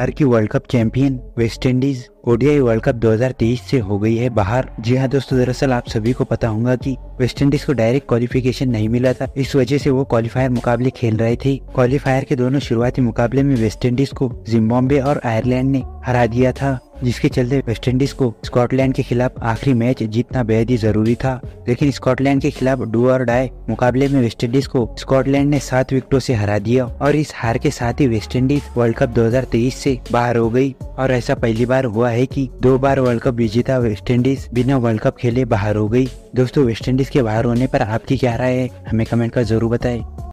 हर की world cup champion West Indies ODI world cup 2023 से हो गई है बाहर जी हाँ दोस्तों दरअसल आप सभी को पता होगा कि इंडीज को डायरेक्ट क्वालिफिकेशन नहीं मिला था इस वजह से वो क्वालिफायर मुकाबले खेल रहे थे क्वालिफायर के दोनों शुरुआती मुकाबले में वेस्ट इंडीज को जिम्बाब्वे और आयरलैंड ने हरा दिया था जिसके चलते वेस्ट इंडीज को स्कॉटलैंड के खिलाफ आखिरी मैच जीतना बेहद ही जरूरी था लेकिन स्कॉटलैंड के खिलाफ डू और डाई मुकाबले में वेस्ट इंडीज को स्कॉटलैंड ने सात विकेटों से हरा दिया और इस हार के साथ ही वेस्ट इंडीज वर्ल्ड कप 2023 से बाहर हो गई और ऐसा पहली बार हुआ है कि दो बार वर्ल्ड कप विजेता इंडीज बिना वर्ल्ड कप खेले बाहर हो गई दोस्तों वेस्ट इंडीज के बाहर होने पर आपकी क्या राय है हमें कमेंट कर जरूर बताएं